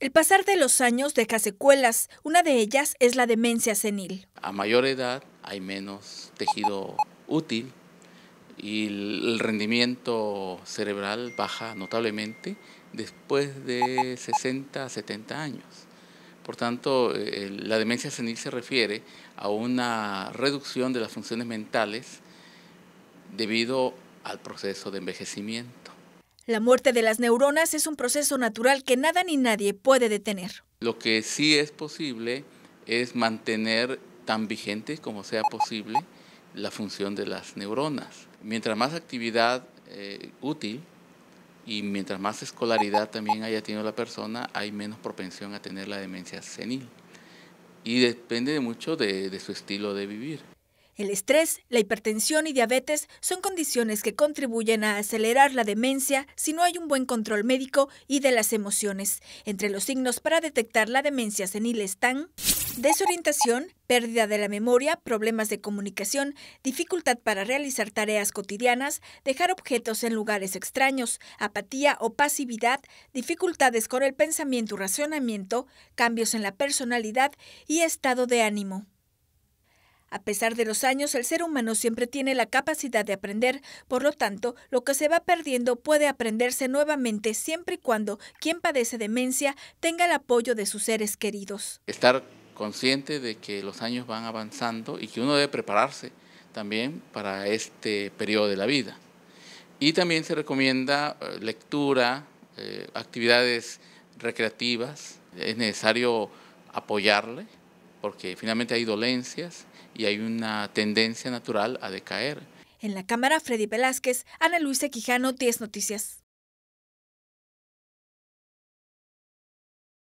El pasar de los años deja secuelas, una de ellas es la demencia senil. A mayor edad hay menos tejido útil y el rendimiento cerebral baja notablemente después de 60 a 70 años. Por tanto, eh, la demencia senil se refiere a una reducción de las funciones mentales debido al proceso de envejecimiento. La muerte de las neuronas es un proceso natural que nada ni nadie puede detener. Lo que sí es posible es mantener tan vigente como sea posible la función de las neuronas. Mientras más actividad eh, útil y mientras más escolaridad también haya tenido la persona, hay menos propensión a tener la demencia senil. Y depende mucho de su estilo de vivir. El estrés, la hipertensión y diabetes son condiciones que contribuyen a acelerar la demencia si no hay un buen control médico y de las emociones. Entre los signos para detectar la demencia senil están desorientación, pérdida de la memoria, problemas de comunicación, dificultad para realizar tareas cotidianas, dejar objetos en lugares extraños, apatía o pasividad, dificultades con el pensamiento y razonamiento, cambios en la personalidad y estado de ánimo. A pesar de los años, el ser humano siempre tiene la capacidad de aprender, por lo tanto, lo que se va perdiendo puede aprenderse nuevamente siempre y cuando quien padece demencia tenga el apoyo de sus seres queridos. Estar consciente de que los años van avanzando y que uno debe prepararse también para este periodo de la vida. Y también se recomienda eh, lectura, eh, actividades recreativas, es necesario apoyarle porque finalmente hay dolencias y hay una tendencia natural a decaer. En la cámara, Freddy Velázquez, Ana Luisa Quijano, 10 Noticias.